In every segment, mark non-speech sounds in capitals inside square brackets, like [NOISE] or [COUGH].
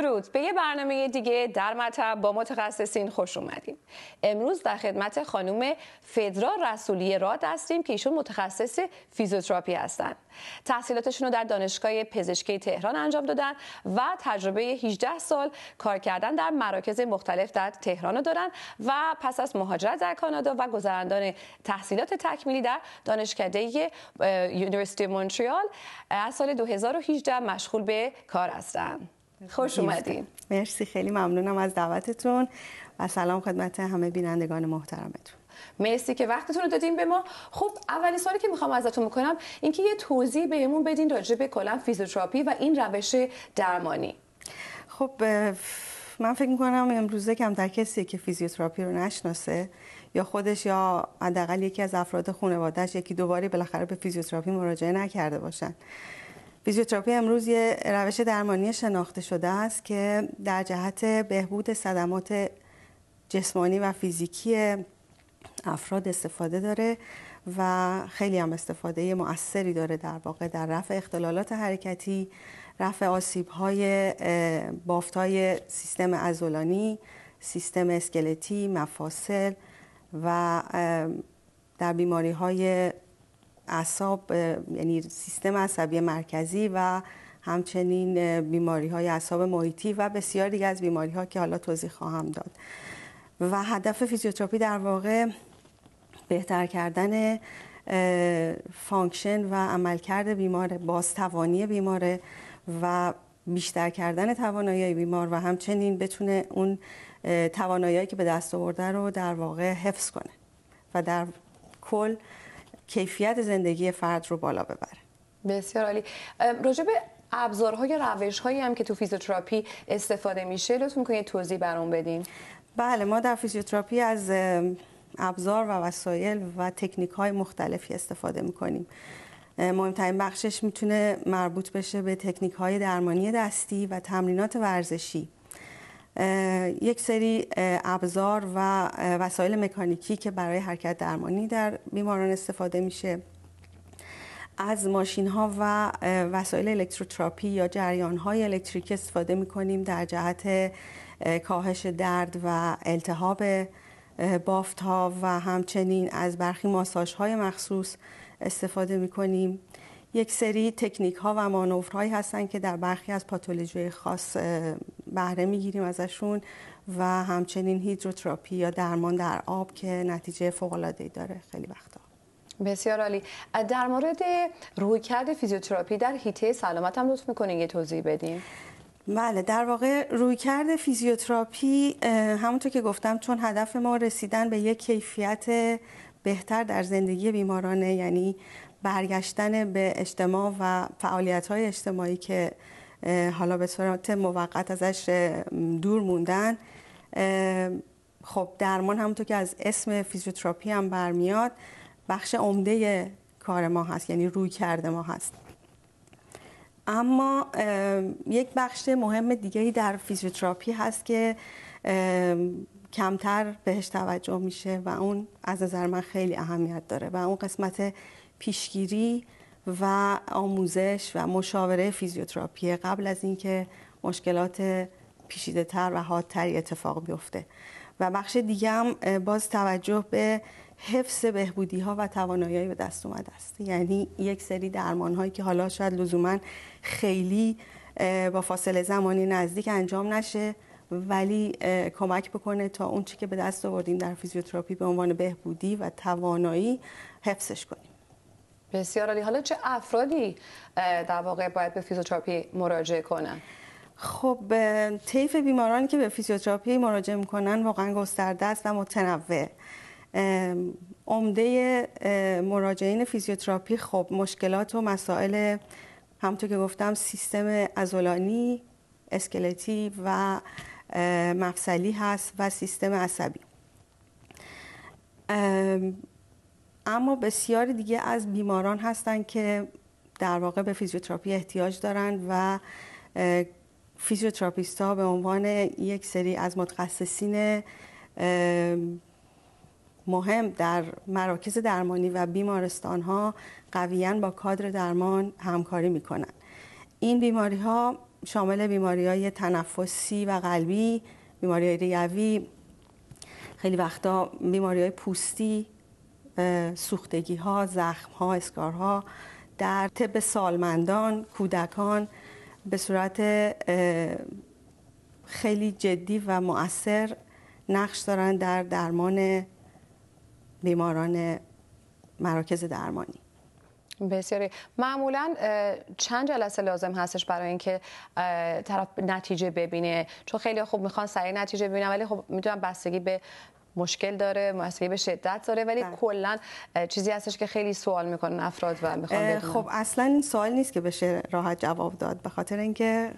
درود به یه برنامه دیگه در مطب با متخصصین خوش اومدیم امروز در خدمت خانم فدرا رسولی راد هستیم که ایشون متخصص فیزیوتراپی هستند تحصیلاتشون رو در دانشگاه پزشکی تهران انجام دادن و تجربه 18 سال کار کردن در مراکز مختلف در تهران رو دارن و پس از مهاجرت در کانادا و گذراندن تحصیلات تکمیلی در دانشکده یونیورسیتی مونتریال از سال 2018 مشغول به کار هستند خوش اومدین مرسی خیلی ممنونم از دعوتتون و سلام خدمت همه بینندگان محترمتون مرسی که وقتتون رو دادیم به ما خب اولی سوالی که میخوام ازتون میکنم اینکه یه توضیح بهمون بدین راجع به کلا فیزیوتراپی و این روش درمانی خب من فکر میکنم امروزه کمتر کسی که فیزیوتراپی رو نشناسه یا خودش یا حداقل یکی از افراد خانوادهش یکی دوباره بالاخره به فیزیوتراپی مراجعه نکرده باشن فیزیوتراپی امروز یه روش درمانی شناخته شده است که در جهت بهبود صدمات جسمانی و فیزیکی افراد استفاده داره و خیلی هم استفاده مؤثری داره در واقع در رفع اختلالات حرکتی رفع آسیب های بافت های سیستم ازولانی سیستم اسکلتی مفاصل و در بیماری های اعصاب یعنی سیستم عصبی مرکزی و همچنین بیماری های اعصاب محیطی و بسیار دیگه از بیماری ها که حالا توضیح خواهم داد و هدف فیزیوتراپی در واقع بهتر کردن فانکشن و عملکرد بیماره بازتوانی بیماره و بیشتر کردن توانایی بیمار و همچنین بتونه اون توانایی که به دست آورده رو در واقع حفظ کنه و در کل کیفیت زندگی فرد رو بالا ببره بسیار عالی راجب ابزارهای روش هم که تو فیزیوتراپی استفاده میشه لطف میکنی توضیح برام بدین بله ما در فیزیوتراپی از ابزار و وسایل و تکنیک های مختلفی استفاده میکنیم مهمترین بخشش میتونه مربوط بشه به تکنیک های درمانی دستی و تمرینات ورزشی یک سری ابزار و وسایل مکانیکی که برای حرکت درمانی در بیماران استفاده میشه از ماشین ها و وسایل الکتروتراپی یا جریان های الکتریک استفاده میکنیم در جهت کاهش درد و التهاب بافت ها و همچنین از برخی ماساژ های مخصوص استفاده میکنیم یک سری تکنیک ها و مانورهایی هایی هستند که در برخی از پاتولوژی خاص بهره میگیریم ازشون و همچنین هیدروتراپی یا درمان در آب که نتیجه فوق‌العاده‌ای داره خیلی وقتا بسیار عالی در مورد رویکرد فیزیوتراپی در هیته سلامت هم لطف میکنین یه توضیح بدیم بله در واقع رویکرد فیزیوتراپی همونطور که گفتم چون هدف ما رسیدن به یک کیفیت بهتر در زندگی بیمارانه یعنی برگشتن به اجتماع و فعالیت های اجتماعی که حالا به صورت موقت ازش دور موندن خب درمان همونطور که از اسم فیزیوتراپی هم برمیاد بخش عمده کار ما هست یعنی روی کرده ما هست اما یک بخش مهم دیگهی در فیزیوتراپی هست که کمتر بهش توجه میشه و اون از نظر من خیلی اهمیت داره و اون قسمت پیشگیری و آموزش و مشاوره فیزیوتراپی قبل از اینکه مشکلات پیشیده تر و حادتری اتفاق بیفته و بخش دیگه هم باز توجه به حفظ بهبودی ها و توانایی به دست اومده است یعنی یک سری درمان هایی که حالا شاید لزوما خیلی با فاصله زمانی نزدیک انجام نشه ولی کمک بکنه تا اون چی که به دست آوردیم در فیزیوتراپی به عنوان بهبودی و توانایی حفظش کنیم بسیار عالی حالا چه افرادی در واقع باید به فیزیوتراپی مراجعه کنن خب طیف بیمارانی که به فیزیوتراپی مراجعه میکنن واقعا گسترده است و متنوع عمده مراجعین فیزیوتراپی خب مشکلات و مسائل همونطور که گفتم سیستم ازولانی اسکلتی و مفصلی هست و سیستم عصبی اما بسیاری دیگه از بیماران هستند که در واقع به فیزیوتراپی احتیاج دارند و فیزیوتراپیست ها به عنوان یک سری از متخصصین مهم در مراکز درمانی و بیمارستان ها قویا با کادر درمان همکاری می این بیماری ها شامل بیماری های تنفسی و قلبی، بیماری های ریوی، خیلی وقتا بیماری های پوستی سوختگی ها، زخم ها، اسکار ها در طب سالمندان، کودکان به صورت خیلی جدی و مؤثر نقش دارن در درمان بیماران مراکز درمانی بسیاری معمولا چند جلسه لازم هستش برای اینکه طرف نتیجه ببینه چون خیلی خوب میخوان سریع نتیجه ببینن ولی خب میدونم بستگی به مشکل داره مسئله به شدت داره ولی بله. کلا چیزی هستش که خیلی سوال میکنن افراد و میخوان خب اصلا سوال نیست که بشه راحت جواب داد به خاطر اینکه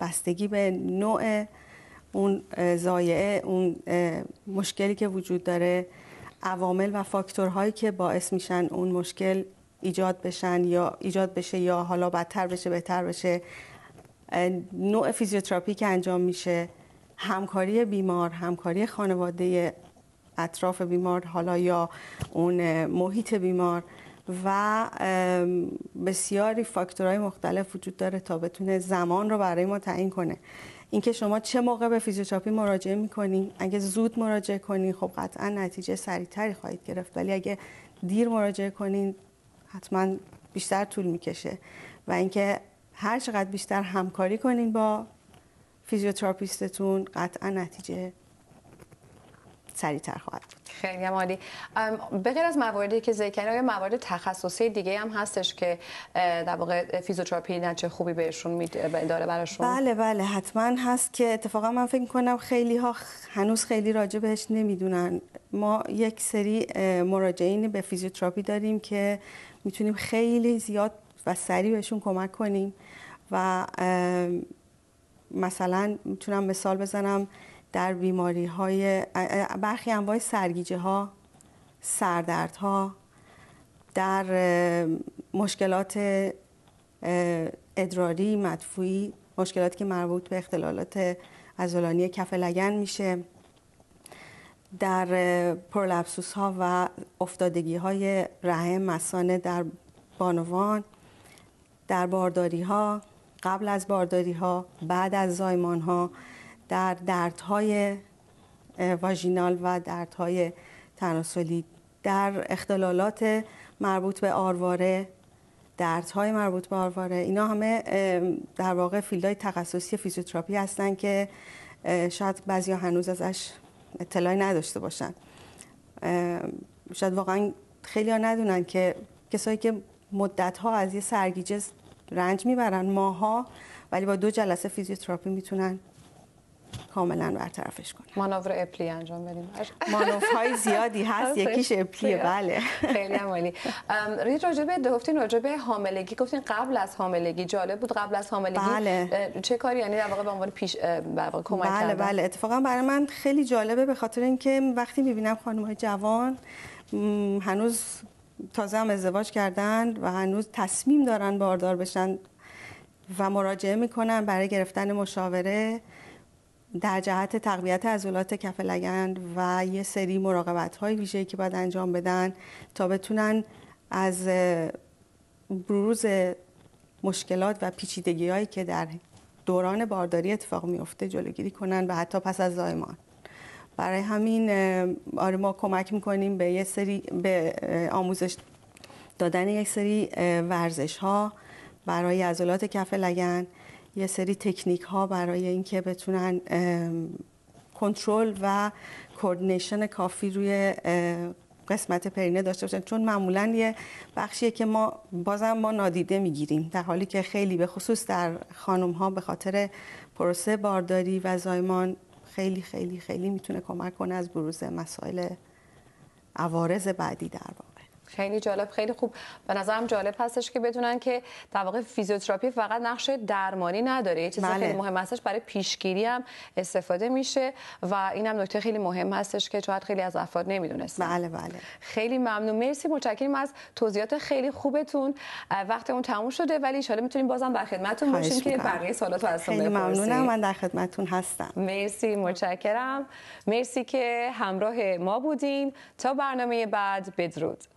بستگی به نوع اون زایعه اون مشکلی که وجود داره عوامل و فاکتورهایی که باعث میشن اون مشکل ایجاد بشن یا ایجاد بشه یا حالا بدتر بشه بهتر بشه نوع فیزیوتراپی که انجام میشه همکاری بیمار همکاری خانواده اطراف بیمار حالا یا اون محیط بیمار و بسیاری فاکتورهای مختلف وجود داره تا بتونه زمان رو برای ما تعیین کنه اینکه شما چه موقع به فیزیوتراپی مراجعه میکنین اگه زود مراجعه کنی خب قطعا نتیجه سریعتری خواهید گرفت ولی اگه دیر مراجعه کنین حتما بیشتر طول میکشه و اینکه هر چقدر بیشتر همکاری کنین با فیزیوتراپیستتون قطعا نتیجه سریعتر خواهد بود خیلی عالی به غیر از مواردی که ذکر کردین موارد تخصصی دیگه هم هستش که در واقع فیزیوتراپی چه خوبی بهشون میده داره براشون بله بله حتما هست که اتفاقا من فکر کنم خیلی ها هنوز خیلی راجع بهش نمیدونن ما یک سری مراجعین به فیزیوتراپی داریم که میتونیم خیلی زیاد و سریع بهشون کمک کنیم و مثلا میتونم مثال بزنم در بیماری های برخی انواع سرگیجه ها سردرد ها در مشکلات ادراری مدفوعی مشکلاتی که مربوط به اختلالات عضلانی کف لگن میشه در پرولپسوس ها و افتادگی های رحم مسانه در بانوان در بارداری ها قبل از بارداری ها بعد از زایمان ها در دردهای واژینال و دردهای تناسلی در اختلالات مربوط به آرواره دردهای مربوط به آرواره اینا همه در واقع فیلدهای تخصصی فیزیوتراپی هستن که شاید بعضی هنوز ازش اطلاعی نداشته باشن شاید واقعا خیلی ها ندونن که کسایی که مدت ها از یه سرگیجه رنج میبرن ماها ولی با دو جلسه فیزیوتراپی میتونن کاملا برطرفش کنن مانور اپلی انجام بدیم مانور های زیادی هست [LAUGHS] یکیش اپلیه بله, بله. خیلی عالی ریت راجبه دفتین راجبه حاملگی گفتین قبل از حاملگی جالب بود قبل از حاملگی بله. چه کاری یعنی در واقع به عنوان پیش واقع کمک بله کردن بله اتفاقا برای من خیلی جالبه به خاطر اینکه وقتی میبینم خانم های جوان هنوز تازه هم ازدواج کردن و هنوز تصمیم دارن باردار بشن و مراجعه میکنن برای گرفتن مشاوره در جهت تقویت عضلات کف لگن و یه سری مراقبت های ویژه که باید انجام بدن تا بتونن از بروز مشکلات و پیچیدگی هایی که در دوران بارداری اتفاق میفته جلوگیری کنن و حتی پس از زایمان برای همین آره ما کمک میکنیم به یه سری به آموزش دادن یک سری ورزش ها برای عضلات کف لگن یه سری تکنیک ها برای اینکه بتونن کنترل و کوردینیشن کافی روی قسمت پرینه داشته باشن چون معمولا یه بخشیه که ما بازم ما نادیده میگیریم در حالی که خیلی به خصوص در خانم ها به خاطر پروسه بارداری و زایمان خیلی خیلی خیلی میتونه کمک کنه از بروز مسائل عوارض بعدی در واقع خیلی جالب خیلی خوب به نظرم جالب هستش که بدونن که در واقع فیزیوتراپی فقط نقش درمانی نداره چیزی بله. خیلی مهم هستش برای پیشگیری هم استفاده میشه و این هم نکته خیلی مهم هستش که شاید خیلی از افراد نمیدونست بله بله خیلی ممنون مرسی متشکریم از توضیحات خیلی خوبتون وقتمون تموم شده ولی ان میتونیم بازم در خدمتتون باشیم که بقیه سوالات رو ممنونم من در خدمتتون هستم مرسی متشکرم مرسی که همراه ما بودین تا برنامه بعد بدرود